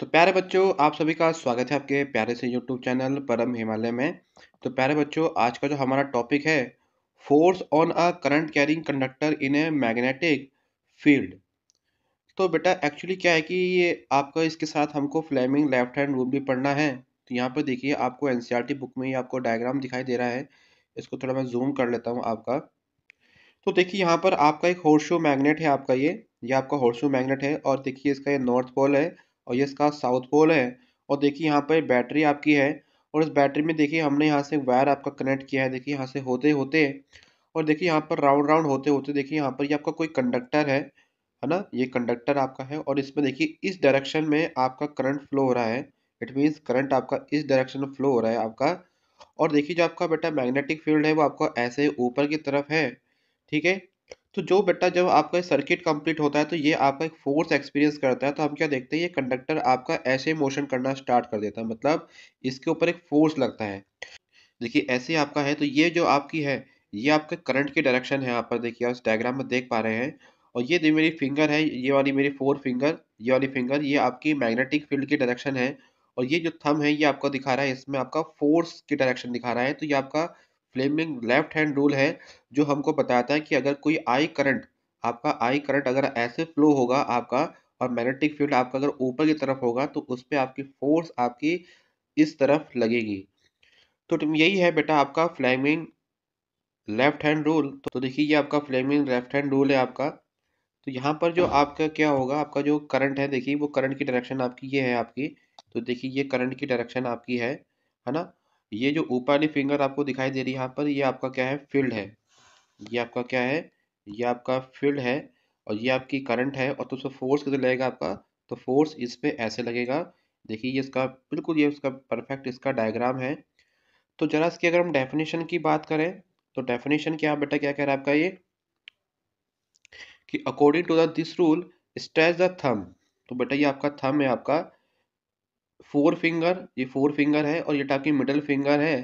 तो प्यारे बच्चों आप सभी का स्वागत है आपके प्यारे से यूट्यूब चैनल परम हिमालय में तो प्यारे बच्चों आज का जो हमारा टॉपिक है force on a current carrying conductor in a magnetic field तो बेटा एक्चुअली क्या है कि ये आपका इसके साथ हमको फ्लेमिंग लेफ्ट हैंड रूल भी पढ़ना है तो यहाँ पर देखिए आपको एन बुक e में ही आपको डायग्राम दिखाई दे रहा है इसको थोड़ा मैं जूम कर लेता हूँ आपका तो देखिए यहाँ पर आपका एक हॉर्शो मैग्नेट है आपका ये ये आपका हॉर्शो मैग्नेट है और देखिए इसका ये नॉर्थ पोल है और ये इसका साउथ पोल है और देखिए यहाँ पर बैटरी आपकी है और इस बैटरी में देखिए हमने यहाँ से वायर आपका कनेक्ट किया है देखिए यहाँ से होते होते और देखिए यहाँ पर राउंड राउंड होते होते देखिए यहाँ पर ये यह आपका कोई कंडक्टर है है ना ये कंडक्टर आपका है और इसमें देखिए इस डायरेक्शन में आपका करंट फ्लो हो रहा है इट मीन्स करंट आपका इस डायरेक्शन में फ्लो हो रहा है आपका और देखिए जो आपका बेटा मैग्नेटिक फील्ड है वो आपका ऐसे ऊपर की तरफ है ठीक है तो जो बेटा जब आपका सर्किट कंप्लीट होता है तो ये आपका एक फोर्स एक्सपीरियंस करता है तो हम क्या देखते हैं ये कंडक्टर आपका ऐसे मोशन करना स्टार्ट कर देता है मतलब इसके ऊपर एक फोर्स लगता है देखिए ऐसे आपका है तो ये जो आपकी है ये आपके करंट की डायरेक्शन है यहाँ पर देखिए आप इस डायग्राम में देख पा रहे हैं और ये जो मेरी फिंगर है ये वाली मेरी फोर फिंगर ये वाली फिंगर ये आपकी मैग्नेटिक फील्ड की डायरेक्शन है और ये जो थम है ये आपको दिखा रहा है इसमें आपका फोर्स की डायरेक्शन दिखा रहा है तो ये आपका फ्लेमिंग लेफ्ट हैंड रूल है जो हमको बताता है कि अगर कोई आई करंट आपका आई करंट अगर ऐसे फ्लो होगा आपका और मैग्नेटिक फील्ड आपका अगर ऊपर की तरफ होगा तो उस पर आपकी फोर्स आपकी इस तरफ लगेगी तो यही है बेटा आपका फ्लेमिंग लेफ्ट हैंड रूल तो देखिए ये आपका फ्लेमिंग लेफ्ट हैंड रूल है आपका तो यहाँ पर जो आपका क्या होगा आपका जो करंट है देखिए वो करंट की डायरेक्शन आपकी ये है आपकी तो देखिए ये करंट की डायरेक्शन आपकी है है ना ये जो ऊपर वाली फिंगर आपको दिखाई दे रही है यहाँ पर ये आपका क्या है फील्ड है ये आपका क्या है ये आपका फील्ड है और ये आपकी करंट है और तो उसमें फोर्स कैसे लगेगा आपका तो फोर्स इस पर ऐसे लगेगा देखिए ये इसका बिल्कुल ये उसका परफेक्ट इसका डायग्राम है तो जरा इसकी अगर हम डेफिनेशन की बात करें तो डेफिनेशन क्या बेटा क्या कह रहा है आपका ये कि according to the this rule stretch the thumb तो बेटा ये आपका थम है आपका फोर फिंगर ये फोर फिंगर है और ये टाकी मिडल फिंगर है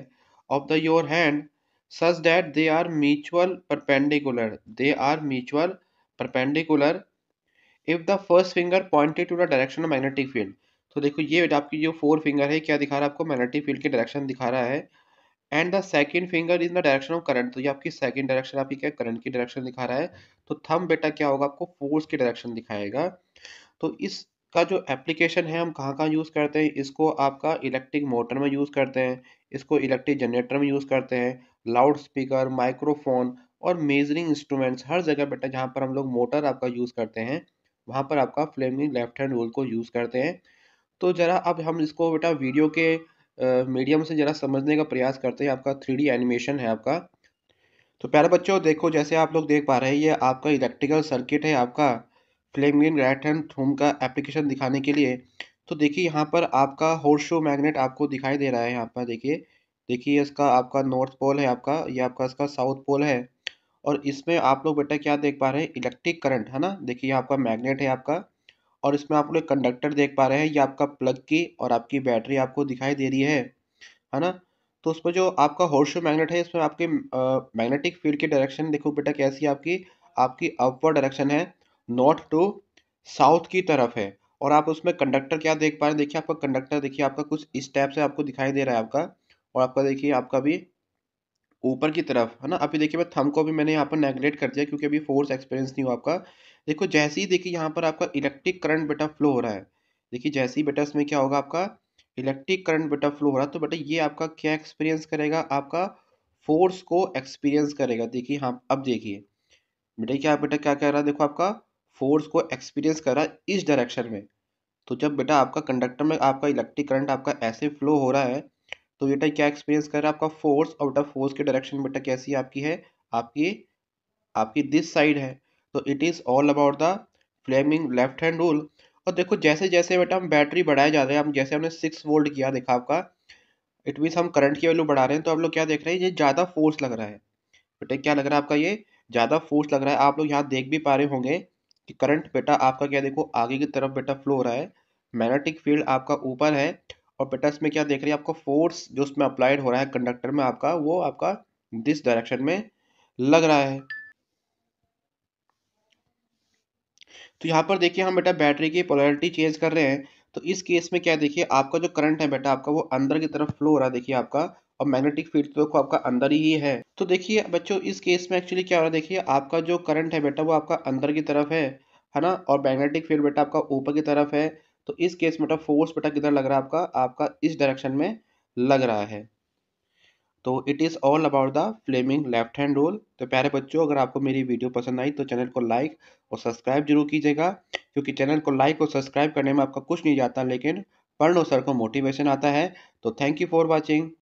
of the your hand such that they are mutual perpendicular they are mutual perpendicular if the first finger pointed to the direction of magnetic field तो देखो ये आपकी जो फोर फिंगर है क्या दिखा रहा है आपको मैग्नेटिक फील्ड की डायरेक्शन दिखा रहा है and the second finger in the direction of current तो ये आपकी सेकेंड डायरेक्शन आपकी क्या करंट की डायरेक्शन दिखा रहा है तो थम बेटा क्या होगा आपको फोर्स की डायरेक्शन दिखाएगा तो इस का जो एप्लीकेशन है हम कहाँ कहाँ यूज़ करते हैं इसको आपका इलेक्ट्रिक मोटर में यूज़ करते हैं इसको इलेक्ट्रिक जनरेटर में यूज़ करते हैं लाउड स्पीकर माइक्रोफोन और मेजरिंग इंस्ट्रूमेंट्स हर जगह बेटा जहाँ पर हम लोग मोटर आपका यूज़ करते हैं वहाँ पर आपका फ्लेमिंग लेफ्ट हैंड रूल को यूज़ करते हैं तो ज़रा अब हम इसको बेटा वीडियो के मीडियम से ज़रा समझने का प्रयास करते हैं आपका थ्री एनिमेशन है आपका तो प्यारे बच्चों देखो जैसे आप लोग देख पा रहे हैं ये आपका इलेक्ट्रिकल सर्किट है आपका ग्रीन राइट हैंड थूम का एप्लीकेशन दिखाने के लिए तो देखिए यहाँ पर आपका हॉर्स शो मैग्नेट आपको दिखाई दे रहा है यहाँ पर देखिए देखिए इसका आपका नॉर्थ पोल है आपका ये आपका इसका साउथ पोल है और इसमें आप लोग बेटा क्या देख पा रहे हैं इलेक्ट्रिक करंट है ना देखिए यहाँ आपका मैग्नेट है आपका और इसमें आप लोग कंडक्टर देख पा रहे हैं ये आपका प्लग की और आपकी बैटरी आपको दिखाई दे रही है है ना तो उसमें जो आपका हॉर्शो मैग्नेट है इसमें आपके मैग्नेटिक फील्ड की डायरेक्शन देखो बेटा कैसी आपकी आपकी अपवर्ड डायरेक्शन है नॉर्थ टू साउथ की तरफ है और आप उसमें कंडक्टर क्या देख पा रहे हैं देखिए आपका कंडक्टर देखिए आपका कुछ इस टाइप से आपको दिखाई दे रहा है आपका और आपका देखिए आपका भी ऊपर की तरफ है ना अभी देखिए मैं थम को भी मैंने यहाँ पर नेगलेक्ट कर दिया क्योंकि अभी फोर्स एक्सपीरियंस नहीं हुआ आपका देखो जैसे ही देखिए यहाँ पर आपका इलेक्ट्रिक करंट बेटा फ्लो हो रहा है देखिए जैसे ही बेटा इसमें क्या होगा आपका इलेक्ट्रिक करंट बेटा फ्लो हो रहा है तो बेटा ये आपका क्या एक्सपीरियंस करेगा आपका फोर्स को एक्सपीरियंस करेगा देखिए हाँ अब देखिए बेटा क्या बेटा क्या कह रहा है देखो आपका फोर्स को एक्सपीरियंस कर रहा है इस डायरेक्शन में तो जब बेटा आपका कंडक्टर में आपका इलेक्ट्रिक करंट आपका ऐसे फ्लो हो रहा है तो बेटा क्या एक्सपीरियंस कर रहा है आपका फोर्स आउट ऑफ फोर्स के डायरेक्शन बेटा कैसी आपकी है आपकी आपकी दिस साइड है तो it is all about the Fleming left hand rule और देखो जैसे जैसे बेटा हम बैटरी बढ़ाए जा रहे हैं हम जैसे हमने सिक्स वोल्ट किया देखा आपका इट मीन्स हम करंट की वैल्यू बढ़ा रहे हैं तो आप लोग क्या देख रहे हैं ये ज़्यादा फोर्स लग रहा है बेटा क्या लग रहा है आपका ये ज़्यादा फोर्स लग रहा है आप लोग यहाँ देख भी पा रहे होंगे कि करंट बेटा आपका क्या देखो आगे की तरफ बेटा फ्लो हो रहा है मैग्नेटिक फील्ड आपका ऊपर है और बेटा इसमें क्या देख रही है आपका फोर्स जो उसमें अप्लाइड हो रहा है कंडक्टर में आपका वो आपका दिस डायरेक्शन में लग रहा है तो यहाँ पर देखिए हम बेटा बैटरी की पोलरिटी चेंज कर रहे हैं तो इस केस में क्या देखिए आपका जो करंट है बेटा आपका वो अंदर की तरफ फ्लो हो रहा है देखिए आपका और मैग्नेटिक फील्ड तो देखो आपका अंदर ही है तो देखिए बच्चों इस केस में एक्चुअली क्या हो रहा है देखिए आपका जो करंट है बेटा वो आपका अंदर की तरफ है है ना और मैग्नेटिक फील्ड बेटा आपका ऊपर की तरफ है तो इस केस में बेटा फोर्स बेटा किधर लग रहा है आपका आपका इस डायरेक्शन में लग रहा है तो it is all about the Fleming left hand rule तो प्यारे बच्चों अगर आपको मेरी वीडियो पसंद आई तो चैनल को लाइक और सब्सक्राइब जरूर कीजिएगा क्योंकि चैनल को लाइक और सब्सक्राइब करने में आपका कुछ नहीं जाता लेकिन पढ़ लो सर को मोटिवेशन आता है तो थैंक यू फॉर वॉचिंग